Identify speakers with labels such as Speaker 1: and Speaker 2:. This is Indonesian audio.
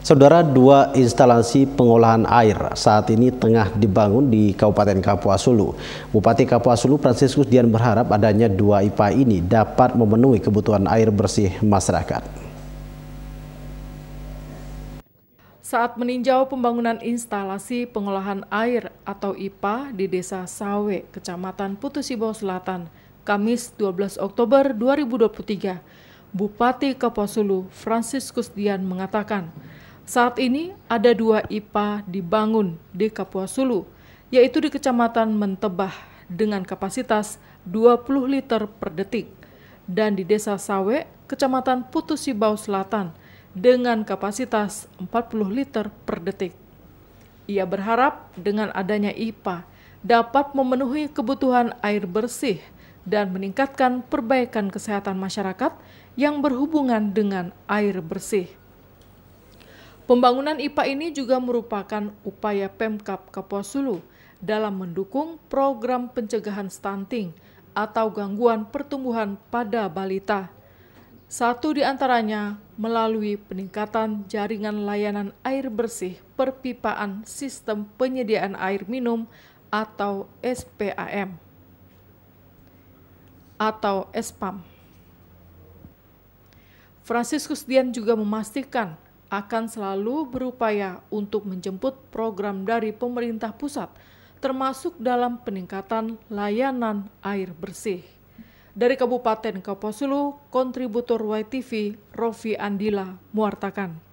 Speaker 1: Saudara, dua instalasi pengolahan air saat ini tengah dibangun di Kabupaten Kapuas Hulu. Bupati Kapuas Hulu Franciscus Dian berharap adanya dua IPA ini dapat memenuhi kebutuhan air bersih masyarakat.
Speaker 2: Saat meninjau pembangunan instalasi pengolahan air atau IPA di Desa Sawe, Kecamatan Putusibo Selatan, Kamis 12 Oktober 2023, Bupati Kapuas Hulu Franciscus Dian mengatakan, saat ini ada dua IPA dibangun di Kapuasulu, yaitu di Kecamatan Mentebah dengan kapasitas 20 liter per detik, dan di Desa Sawe, Kecamatan Putusibau Selatan dengan kapasitas 40 liter per detik. Ia berharap dengan adanya IPA dapat memenuhi kebutuhan air bersih dan meningkatkan perbaikan kesehatan masyarakat yang berhubungan dengan air bersih. Pembangunan IPA ini juga merupakan upaya Pemkap Kapuasulu dalam mendukung program pencegahan stunting atau gangguan pertumbuhan pada balita. Satu di antaranya melalui peningkatan jaringan layanan air bersih perpipaan sistem penyediaan air minum atau SPAM atau SPAM. Franciscus Dian juga memastikan akan selalu berupaya untuk menjemput program dari pemerintah pusat, termasuk dalam peningkatan layanan air bersih. Dari Kabupaten Kaposulu, kontributor YTV Rofi Andila muartakan.